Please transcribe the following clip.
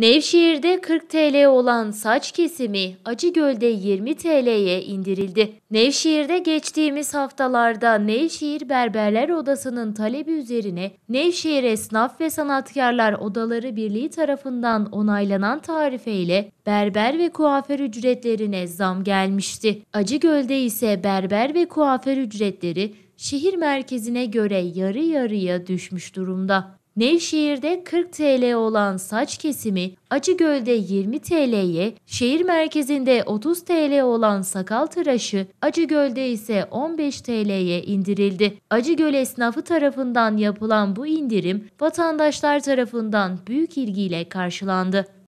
Nevşehir'de 40 TL olan saç kesimi Acıgöl'de 20 TL'ye indirildi. Nevşehir'de geçtiğimiz haftalarda Nevşehir Berberler Odası'nın talebi üzerine Nevşehir Esnaf ve Sanatkarlar Odaları Birliği tarafından onaylanan tarifeyle berber ve kuaför ücretlerine zam gelmişti. Acıgöl'de ise berber ve kuaför ücretleri şehir merkezine göre yarı yarıya düşmüş durumda. Nevşehir'de 40 TL olan saç kesimi Acıgöl'de 20 TL'ye, şehir merkezinde 30 TL olan sakal tıraşı Acıgöl'de ise 15 TL'ye indirildi. Acıgöl esnafı tarafından yapılan bu indirim vatandaşlar tarafından büyük ilgiyle karşılandı.